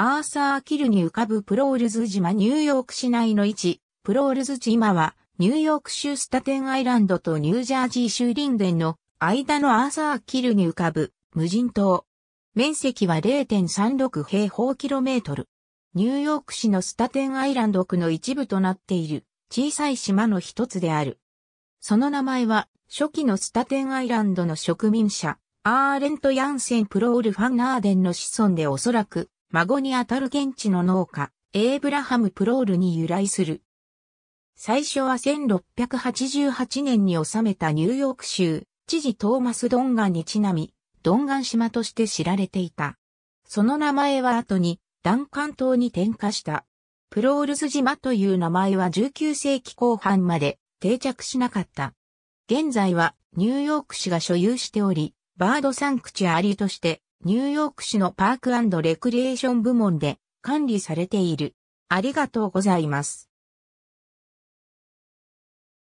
アーサー・キルに浮かぶプロールズ島ニューヨーク市内の位置、プロールズ島はニューヨーク州スタテンアイランドとニュージャージー州リンデンの間のアーサー・キルに浮かぶ無人島。面積は0.36平方キロメートル。ニューヨーク市のスタテンアイランド区の一部となっている小さい島の一つである。その名前は初期のスタテンアイランドの植民者、アーレント・ヤンセン・プロール・ファン・ナーデンの子孫でおそらく孫にあたる現地の農家、エイブラハム・プロールに由来する。最初は1688年に治めたニューヨーク州、知事トーマス・ドンガンにちなみ、ドンガン島として知られていた。その名前は後に、ダンカン島に転化した。プロールズ島という名前は19世紀後半まで定着しなかった。現在はニューヨーク市が所有しており、バードサンクチュアリとしてニューヨーク市のパークレクリエーション部門で管理されている。ありがとうございます。